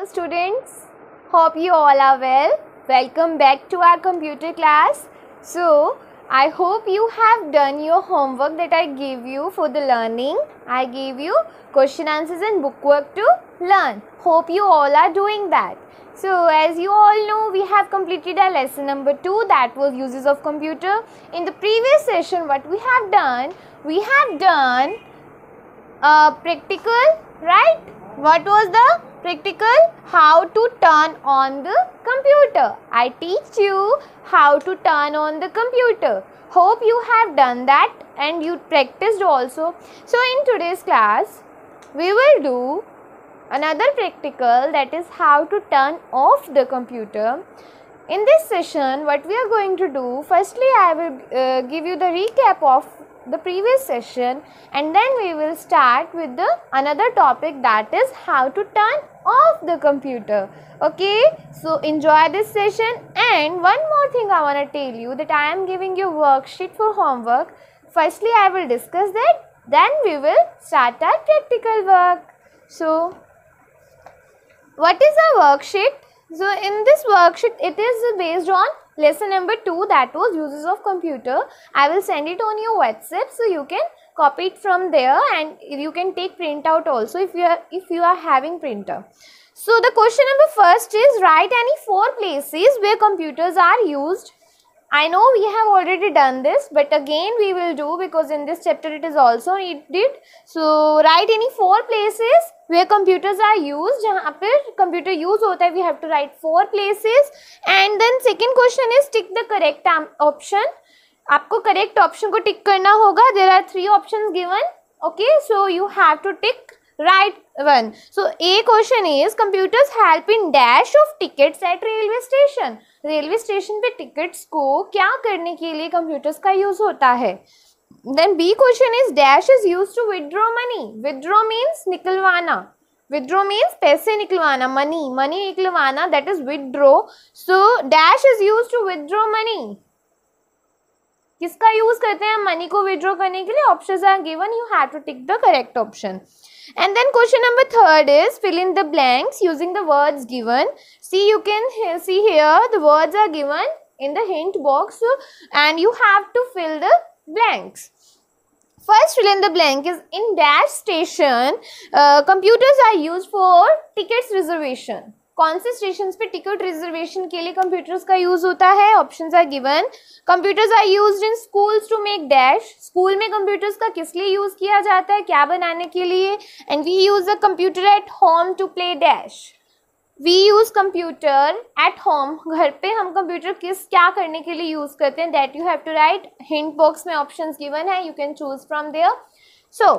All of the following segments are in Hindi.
Hello students, hope you all are well. Welcome back to our computer class. So, I hope you have done your homework that I gave you for the learning. I gave you question answers and bookwork to learn. Hope you all are doing that. So, as you all know, we have completed our lesson number 2 that was uses of computer. In the previous session, what we have done, we have done a uh, practical, right? What was the practical? How to turn on the computer. I teach you how to turn on the computer. Hope you have done that and you practiced also. So in today's class, we will do another practical that is how to turn off the computer. In this session, what we are going to do, firstly I will uh, give you the recap of the previous session and then we will start with the another topic that is how to turn off the computer okay so enjoy this session and one more thing i want to tell you that i am giving you worksheet for homework firstly i will discuss that then we will start our practical work so what is a worksheet so in this worksheet, it is based on lesson number 2 that was uses of computer. I will send it on your WhatsApp so you can copy it from there and you can take printout also if you are, if you are having printer. So the question number first is write any four places where computers are used I know we have already done this but again we will do because in this chapter it is also needed. So write any four places where computers are used जहाँ पर computer use होता है we have to write four places and then second question is tick the correct option. आपको correct option को tick करना होगा there are three options given okay so you have to tick right one so A question is computers help in dash of tickets at railway station railway station पे टिकट्स को क्या करने के लिए कंप्यूटर्स का यूज होता है then B question is dash is use to withdraw money withdraw means निकलवाना विदड्रॉ मीन्स पैसे निकलवाना मनी मनी निकलवाना that is withdraw so dash is use to withdraw money किसका यूज करते हैं मनी को विड्रॉ करने के लिए options are given you have to tick the correct option and then question number third is fill in the blanks using the words given see you can see here the words are given in the hint box and you have to fill the blanks first fill in the blank is in dash station computers are use for tickets reservation कौन से स्टेशन पे टिकट रिजर्वेशन के लिए कंप्यूटर्स का यूज होता है option are given computers are use in schools to make dash school में कंप्यूटर्स का किस लिए यूज किया जाता है क्या बनाने के लिए and we use a computer at home to play dash we use computer at home घर पे हम कंप्यूटर किस क्या करने के लिए यूज करते हैं that you have to write hint box में ऑप्शन गिवन है you can choose from there so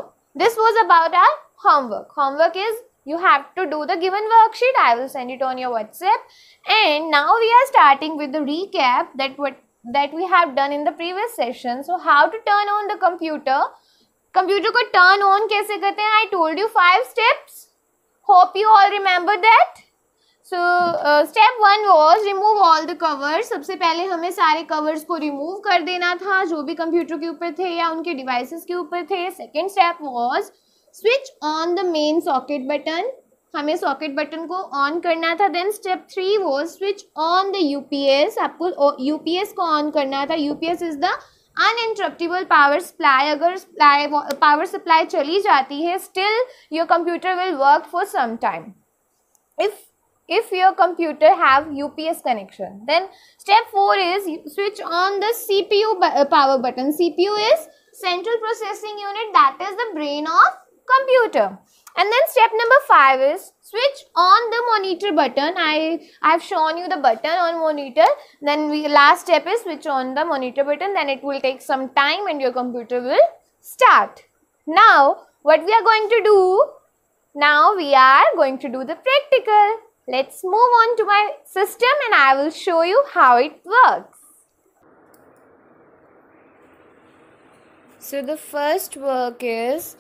this was about our homework homework is you have to do the given worksheet i will send it on your whatsapp and now we are starting with the recap that what that we have done in the previous session so how to turn on the computer computer ko turn on kaise karte hain i told you five steps hope you all remember that so uh, step one was remove all the covers sabse pehle hame sare covers ko remove kar dena tha jo bhi computer ke upar the ya unke devices ke upar the second step was switch on the main socket button हमें सॉकेट बटन को ऑन करना था देन स्टेप थ्री वो स्विच ऑन द यूपीएस आपको यूपीएस को ऑन करना था UPS is the interruptible power supply अगर सप्लाई पावर सप्लाई चली जाती है still your computer will work for some time if if your computer have ups connection then step 4 is switch on the cpu power button cpu is central processing unit that is the brain of computer. And then step number 5 is switch on the monitor button. I, I have shown you the button on monitor. Then we last step is switch on the monitor button. Then it will take some time and your computer will start. Now what we are going to do? Now we are going to do the practical. Let's move on to my system and I will show you how it works. So the first work is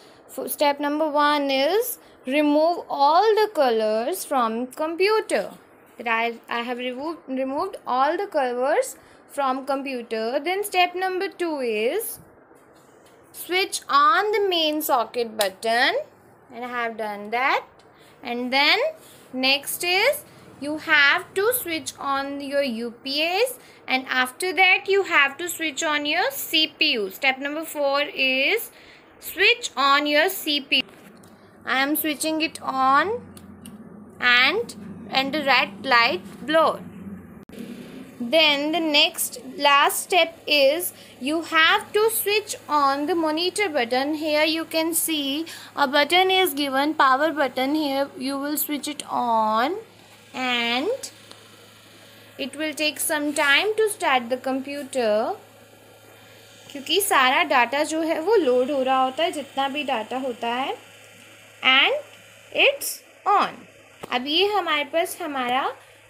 step number one is remove all the colors from computer that I, I have removed removed all the colors from computer then step number two is switch on the main socket button and I have done that and then next is you have to switch on your UPS and after that you have to switch on your CPU step number four is switch on your CPU. I am switching it on and and the red light glow. Then the next last step is you have to switch on the monitor button. Here you can see a button is given power button here you will switch it on and it will take some time to start the computer. क्योंकि सारा डाटा जो है वो लोड हो रहा होता है जितना भी डाटा होता है एंड इट्स ऑन अब ये हमारे पास हमारा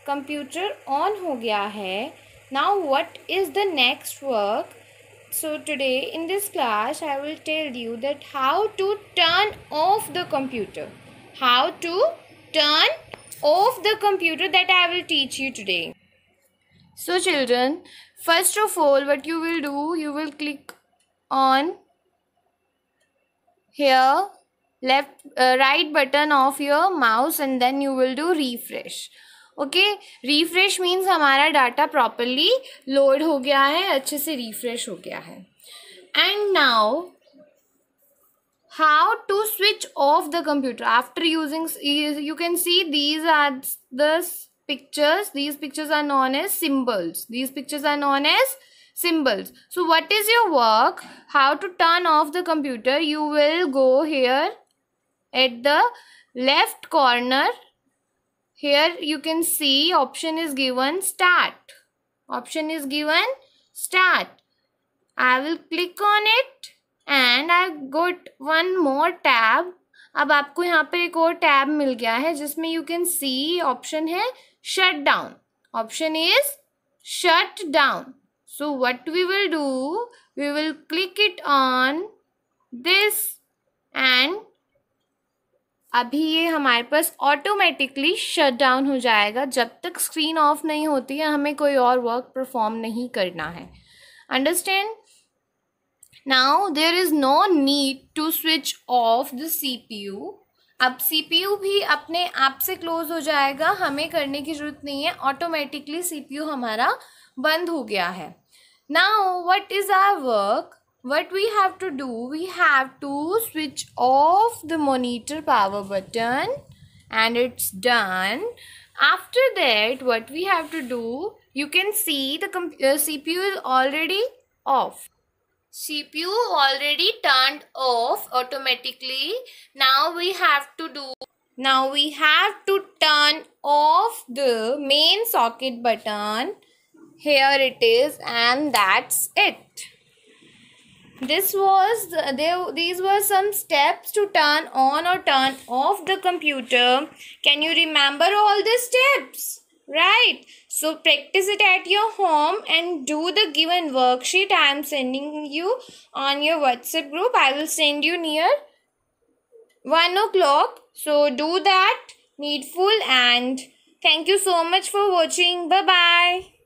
कंप्यूटर ऑन हो गया है now what is the next work so today in this class I will tell you that how to turn off the computer how to turn off the computer that I will teach you today so children first of all what you will do you will click on here left uh, right button of your mouse and then you will do refresh okay refresh means hamara data properly load ho gaya hai acche se refresh ho gaya hai and now how to switch off the computer after using you can see these are the pictures these pictures are known as symbols these pictures are known as symbols so what is your work how to turn off the computer you will go here at the left corner here you can see option is given start option is given start i will click on it and i got one more tab अब आपको यहाँ पर एक और टैब मिल गया है जिसमें यू कैन सी ऑप्शन है shut down option is shut down so what we will do we will click it on this and अभी ये हमारे पास ऑटोमेटिकली शट डाउन हो जाएगा जब तक स्क्रीन ऑफ नहीं होती है हमें कोई और वर्क परफॉर्म नहीं करना है understand there is there need to switch off the C P U अब सी पी यू भी अपने आप से क्लोज हो जाएगा हमें करने की ज़रूरत नहीं है ऑटोमेटिकली सी पी यू हमारा बंद हो गया है now what is our work what we have to do we have to switch off the monitor power button and it's done after that what we have to do you can see the P U is already off CPU already turned off automatically. Now we have to do now we have to turn off the main socket button. Here it is and that's it. This was the, these were some steps to turn on or turn off the computer. Can you remember all the steps? Right. So practice it at your home and do the given worksheet I am sending you on your WhatsApp group. I will send you near 1 o'clock. So do that needful and thank you so much for watching. Bye bye.